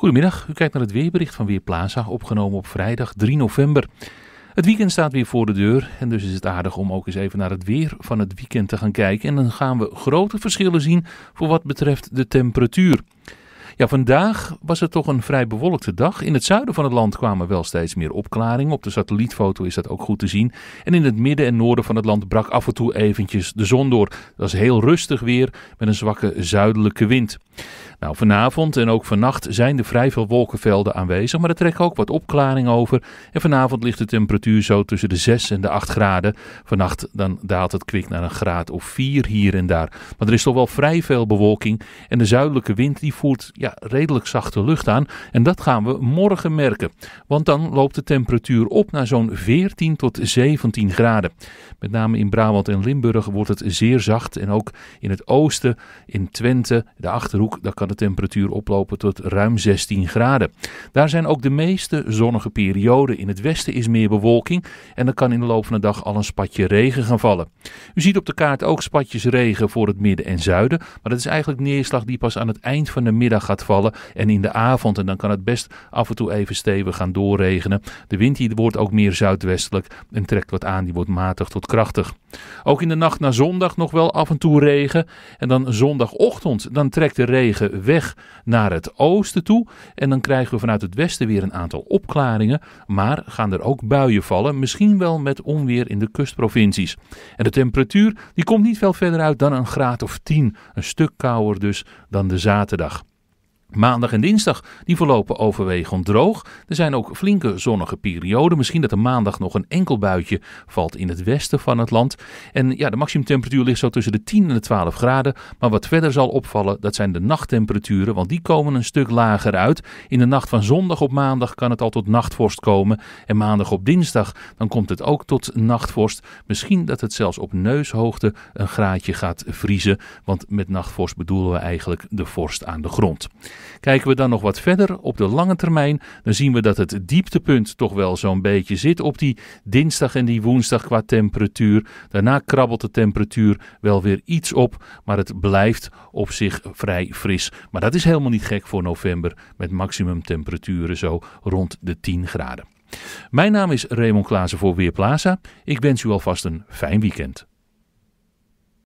Goedemiddag, u kijkt naar het weerbericht van Weerplaza, opgenomen op vrijdag 3 november. Het weekend staat weer voor de deur en dus is het aardig om ook eens even naar het weer van het weekend te gaan kijken. En dan gaan we grote verschillen zien voor wat betreft de temperatuur. Ja, vandaag was het toch een vrij bewolkte dag. In het zuiden van het land kwamen wel steeds meer opklaringen. Op de satellietfoto is dat ook goed te zien. En in het midden en noorden van het land brak af en toe eventjes de zon door. Dat is heel rustig weer met een zwakke zuidelijke wind. Nou, vanavond en ook vannacht zijn er vrij veel wolkenvelden aanwezig, maar er trekken ook wat opklaring over. En vanavond ligt de temperatuur zo tussen de 6 en de 8 graden. Vannacht dan daalt het kwik naar een graad of 4 hier en daar. Maar er is toch wel vrij veel bewolking en de zuidelijke wind die voert ja, redelijk zachte lucht aan. En dat gaan we morgen merken, want dan loopt de temperatuur op naar zo'n 14 tot 17 graden. Met name in Brabant en Limburg wordt het zeer zacht en ook in het oosten, in Twente, de Achterhoek, dat kan de temperatuur oplopen tot ruim 16 graden. Daar zijn ook de meeste zonnige perioden. In het westen is meer bewolking en er kan in de loop van de dag al een spatje regen gaan vallen. U ziet op de kaart ook spatjes regen voor het midden en zuiden, maar dat is eigenlijk neerslag die pas aan het eind van de middag gaat vallen en in de avond. En dan kan het best af en toe even stevig gaan doorregenen. De wind hier wordt ook meer zuidwestelijk en trekt wat aan, die wordt matig tot krachtig. Ook in de nacht naar zondag nog wel af en toe regen en dan zondagochtend dan trekt de regen weg naar het oosten toe. En dan krijgen we vanuit het westen weer een aantal opklaringen. Maar gaan er ook buien vallen. Misschien wel met onweer in de kustprovincies. En de temperatuur die komt niet veel verder uit dan een graad of 10. Een stuk kouder dus dan de zaterdag. Maandag en dinsdag die verlopen overwegend droog. Er zijn ook flinke zonnige perioden. Misschien dat er maandag nog een enkel buitje valt in het westen van het land. En ja, de maximumtemperatuur ligt zo tussen de 10 en de 12 graden. Maar wat verder zal opvallen, dat zijn de nachttemperaturen, want die komen een stuk lager uit. In de nacht van zondag op maandag kan het al tot nachtvorst komen. En maandag op dinsdag dan komt het ook tot nachtvorst. Misschien dat het zelfs op neushoogte een graadje gaat vriezen. Want met nachtvorst bedoelen we eigenlijk de vorst aan de grond. Kijken we dan nog wat verder op de lange termijn, dan zien we dat het dieptepunt toch wel zo'n beetje zit op die dinsdag en die woensdag qua temperatuur. Daarna krabbelt de temperatuur wel weer iets op, maar het blijft op zich vrij fris. Maar dat is helemaal niet gek voor november met maximumtemperaturen zo rond de 10 graden. Mijn naam is Raymond Klaassen voor Weerplaza. Ik wens u alvast een fijn weekend.